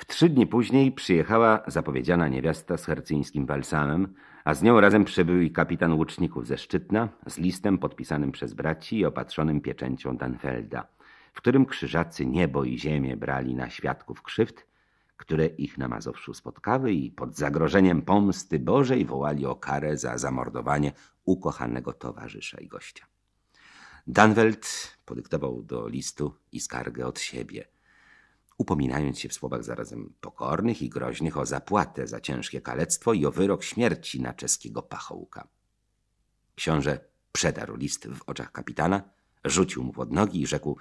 W trzy dni później przyjechała zapowiedziana niewiasta z hercyńskim balsamem, a z nią razem przybył i kapitan łuczników ze Szczytna z listem podpisanym przez braci i opatrzonym pieczęcią Danfelda, w którym krzyżacy niebo i ziemię brali na świadków krzywd, które ich na Mazowszu spotkały i pod zagrożeniem pomsty Bożej wołali o karę za zamordowanie ukochanego towarzysza i gościa. Danwelt podyktował do listu i skargę od siebie – upominając się w słowach zarazem pokornych i groźnych o zapłatę za ciężkie kalectwo i o wyrok śmierci na czeskiego pachołka. Książę przedarł list w oczach kapitana, rzucił mu pod nogi i rzekł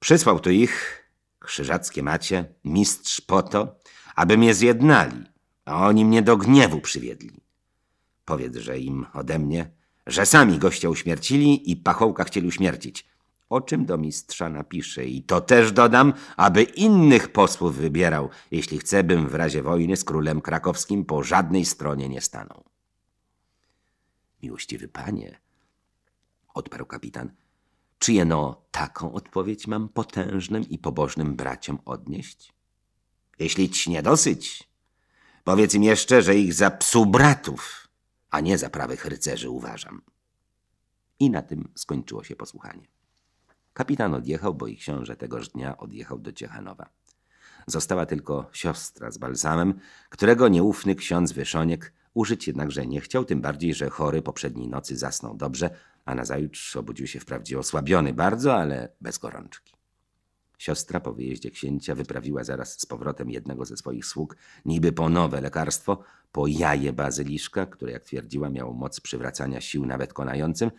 Przysłał tu ich, krzyżackie macie, mistrz po to, aby mnie zjednali, a oni mnie do gniewu przywiedli. Powiedz, że im ode mnie, że sami gościa uśmiercili i pachołka chcieli uśmiercić, o czym do mistrza napisze i to też dodam, aby innych posłów wybierał, jeśli chce, bym w razie wojny z królem krakowskim po żadnej stronie nie stanął. Miłościwy panie, odparł kapitan, czy jeno taką odpowiedź mam potężnym i pobożnym braciom odnieść? Jeśli ci nie dosyć, powiedz im jeszcze, że ich za psu bratów, a nie za prawych rycerzy uważam. I na tym skończyło się posłuchanie. Kapitan odjechał, bo i książę tegoż dnia odjechał do Ciechanowa. Została tylko siostra z balsamem, którego nieufny ksiądz Wyszoniek użyć jednakże nie chciał, tym bardziej, że chory poprzedniej nocy zasnął dobrze, a nazajutrz obudził się wprawdzie osłabiony bardzo, ale bez gorączki. Siostra po wyjeździe księcia wyprawiła zaraz z powrotem jednego ze swoich sług, niby po nowe lekarstwo, po jaje bazyliszka, które jak twierdziła miało moc przywracania sił nawet konającym,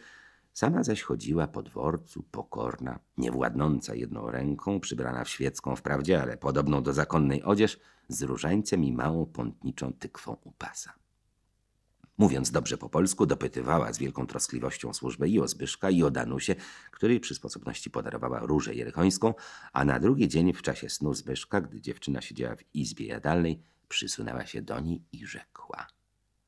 Sama zaś chodziła po dworcu, pokorna, niewładnąca jedną ręką, przybrana w świecką wprawdzie, ale podobną do zakonnej odzież, z różańcem i małą pątniczą tykwą u pasa. Mówiąc dobrze po polsku, dopytywała z wielką troskliwością służbę i o Zbyszka, i o Danusie, której przy sposobności podarowała różę jerychońską, a na drugi dzień w czasie snu Zbyszka, gdy dziewczyna siedziała w izbie jadalnej, przysunęła się do niej i rzekła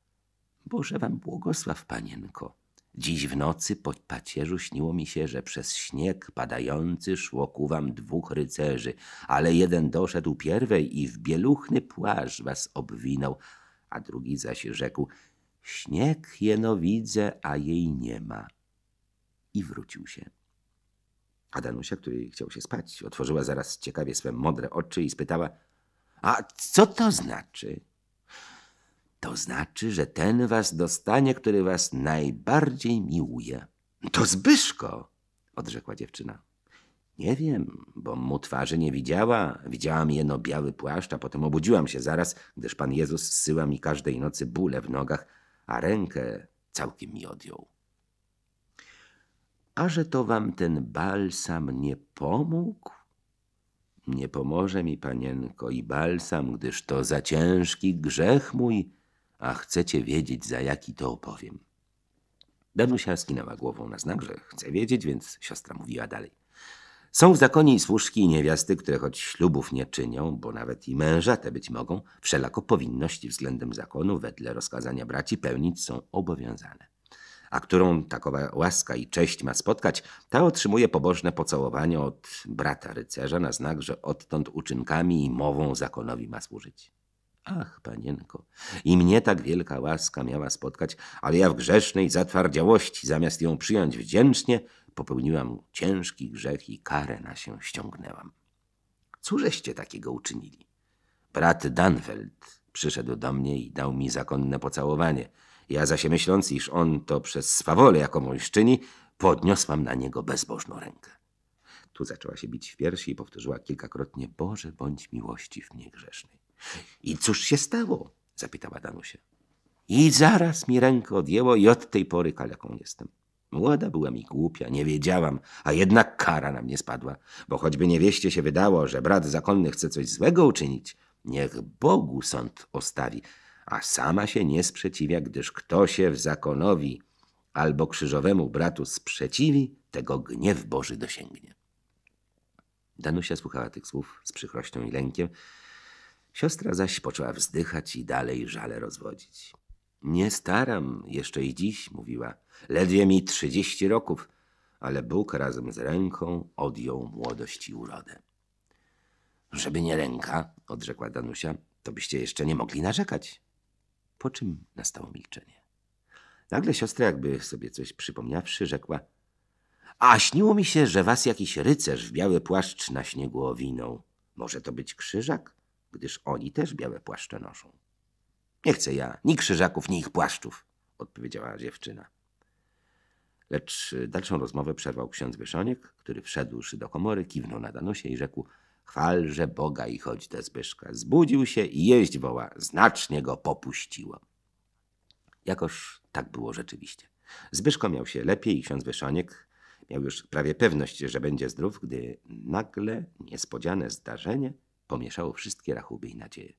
– Boże wam błogosław, panienko – Dziś w nocy po pacierzu śniło mi się, że przez śnieg padający szło ku wam dwóch rycerzy, ale jeden doszedł pierwej i w bieluchny płaszcz was obwinął, a drugi zaś rzekł – śnieg jeno widzę, a jej nie ma. I wrócił się. A Danusia, który chciał się spać, otworzyła zaraz ciekawie swe modre oczy i spytała – a co to znaczy? To znaczy, że ten was dostanie, który was najbardziej miłuje. To Zbyszko, odrzekła dziewczyna. Nie wiem, bo mu twarzy nie widziała. Widziałam jeno biały płaszcz, a potem obudziłam się zaraz, gdyż Pan Jezus zsyła mi każdej nocy bóle w nogach, a rękę całkiem mi odjął. A że to wam ten balsam nie pomógł? Nie pomoże mi, panienko, i balsam, gdyż to za ciężki grzech mój, a chcecie wiedzieć, za jaki to opowiem. Danusia skinęła głową na znak, że chce wiedzieć, więc siostra mówiła dalej. Są w zakonie i służki i niewiasty, które choć ślubów nie czynią, bo nawet i męża te być mogą, wszelako powinności względem zakonu wedle rozkazania braci pełnić są obowiązane. A którą takowa łaska i cześć ma spotkać, ta otrzymuje pobożne pocałowanie od brata rycerza na znak, że odtąd uczynkami i mową zakonowi ma służyć. Ach, panienko, i mnie tak wielka łaska miała spotkać, ale ja w grzesznej zatwardziałości, zamiast ją przyjąć wdzięcznie, popełniłam ciężki grzech i karę na się ściągnęłam. Cóżeście takiego uczynili? Brat Danfeld przyszedł do mnie i dał mi zakonne pocałowanie. Ja zaś myśląc, iż on to przez swawolę jako mojszczyni, podniosłam na niego bezbożną rękę. Tu zaczęła się bić w piersi i powtórzyła kilkakrotnie, Boże, bądź miłości w mnie grzesznej. I cóż się stało? zapytała Danusia. I zaraz mi rękę odjęło i od tej pory kaleką jestem. Młoda byłam i głupia, nie wiedziałam, a jednak kara na mnie spadła, bo choćby niewieście się wydało, że brat zakonny chce coś złego uczynić, niech Bogu sąd ostawi, a sama się nie sprzeciwia, gdyż kto się w zakonowi albo krzyżowemu bratu sprzeciwi, tego gniew Boży dosięgnie. Danusia słuchała tych słów z przykrością i lękiem, Siostra zaś poczęła wzdychać i dalej żale rozwodzić. Nie staram jeszcze i dziś, mówiła. Ledwie mi trzydzieści roków, ale Bóg razem z ręką odjął młodość i urodę. Żeby nie ręka, odrzekła Danusia, to byście jeszcze nie mogli narzekać. Po czym nastało milczenie. Nagle siostra, jakby sobie coś przypomniawszy, rzekła A śniło mi się, że was jakiś rycerz w biały płaszcz na śniegu owinął. Może to być krzyżak? gdyż oni też białe płaszcze noszą. Nie chcę ja, ni krzyżaków, ni ich płaszczów, odpowiedziała dziewczyna. Lecz dalszą rozmowę przerwał ksiądz Wyszoniek, który wszedłszy do komory, kiwnął na Danusie i rzekł Chwalże Boga i chodź do Zbyszka. Zbudził się i jeść woła. Znacznie go popuściło. Jakoż tak było rzeczywiście. Zbyszko miał się lepiej i ksiądz Wyszoniek miał już prawie pewność, że będzie zdrów, gdy nagle niespodziane zdarzenie pomieszało wszystkie rachuby i nadzieje.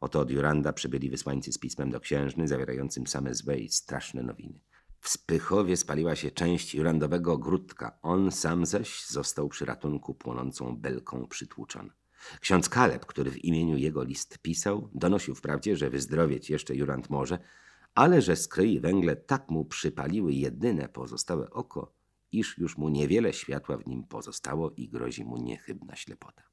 Oto od Juranda przybyli wysłańcy z pismem do księżny, zawierającym same złe i straszne nowiny. W Spychowie spaliła się część jurandowego ogródka. On sam zaś został przy ratunku płonącą belką przytłuczony. Ksiądz Kaleb, który w imieniu jego list pisał, donosił wprawdzie, że wyzdrowieć jeszcze Jurand może, ale że skryi węgle tak mu przypaliły jedyne pozostałe oko, iż już mu niewiele światła w nim pozostało i grozi mu niechybna ślepota.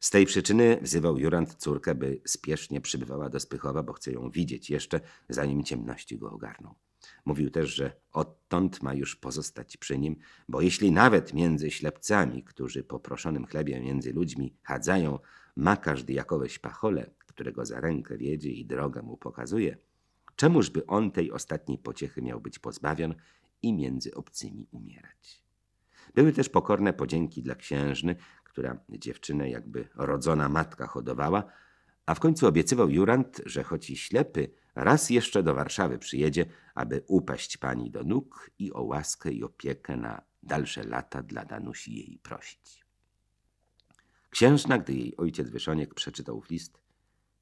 Z tej przyczyny wzywał Jurand córkę, by spiesznie przybywała do Spychowa, bo chce ją widzieć jeszcze, zanim ciemności go ogarną. Mówił też, że odtąd ma już pozostać przy nim, bo jeśli nawet między ślepcami, którzy po proszonym chlebie między ludźmi chadzają, ma każdy jakoweś pachole, którego za rękę wiedzie i drogę mu pokazuje, czemużby on tej ostatniej pociechy miał być pozbawion i między obcymi umierać? Były też pokorne podzięki dla księżny, która dziewczynę jakby rodzona matka hodowała, a w końcu obiecywał Jurand, że choć i ślepy, raz jeszcze do Warszawy przyjedzie, aby upaść pani do nóg i o łaskę i opiekę na dalsze lata dla Danusi jej prosić. Księżna, gdy jej ojciec Wyszoniek przeczytał w list,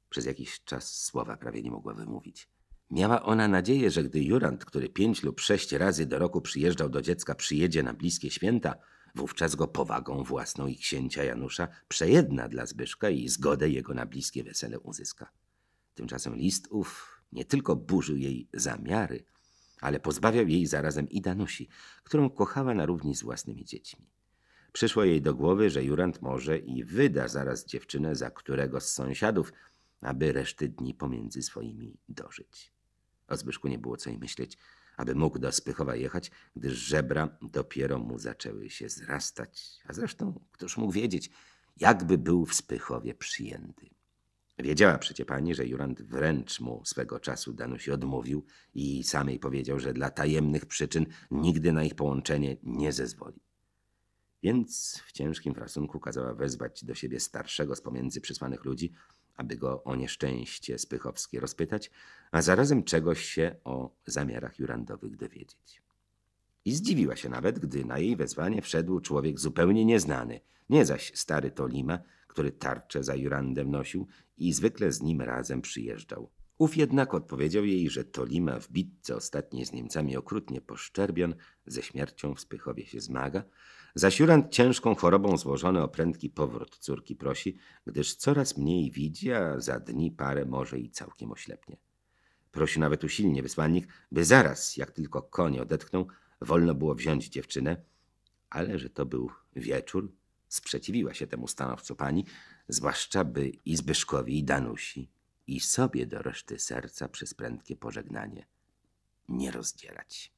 przez jakiś czas słowa prawie nie mogła wymówić. Miała ona nadzieję, że gdy Jurand, który pięć lub sześć razy do roku przyjeżdżał do dziecka, przyjedzie na bliskie święta, wówczas go powagą własną i księcia Janusza przejedna dla Zbyszka i zgodę jego na bliskie wesele uzyska. Tymczasem list ów nie tylko burzył jej zamiary, ale pozbawiał jej zarazem i Danusi, którą kochała na równi z własnymi dziećmi. Przyszło jej do głowy, że Jurand może i wyda zaraz dziewczynę za którego z sąsiadów, aby reszty dni pomiędzy swoimi dożyć. O Zbyszku nie było co i myśleć, aby mógł do Spychowa jechać, gdyż żebra dopiero mu zaczęły się zrastać. A zresztą, któż mógł wiedzieć, jakby był w Spychowie przyjęty. Wiedziała przecie pani, że Jurand wręcz mu swego czasu Danusi odmówił i samej powiedział, że dla tajemnych przyczyn nigdy na ich połączenie nie zezwoli. Więc w ciężkim frasunku kazała wezwać do siebie starszego z pomiędzy przysłanych ludzi, aby go o nieszczęście Spychowskie rozpytać, a zarazem czegoś się o zamiarach Jurandowych dowiedzieć. I zdziwiła się nawet, gdy na jej wezwanie wszedł człowiek zupełnie nieznany, nie zaś stary Tolima, który tarczę za Jurandem nosił i zwykle z nim razem przyjeżdżał. Ów jednak odpowiedział jej, że Tolima w bitce ostatniej z Niemcami okrutnie poszczerbion, ze śmiercią w Spychowie się zmaga, zaś Jurand ciężką chorobą złożony o prędki powrót córki prosi, gdyż coraz mniej widzi, a za dni parę może i całkiem oślepnie. Prosi nawet usilnie wysłannik, by zaraz, jak tylko konie odetchnął, wolno było wziąć dziewczynę, ale że to był wieczór, sprzeciwiła się temu stanowcu pani, zwłaszcza by Izbyszkowi i Danusi i sobie do reszty serca prędkie pożegnanie. Nie rozdzielać.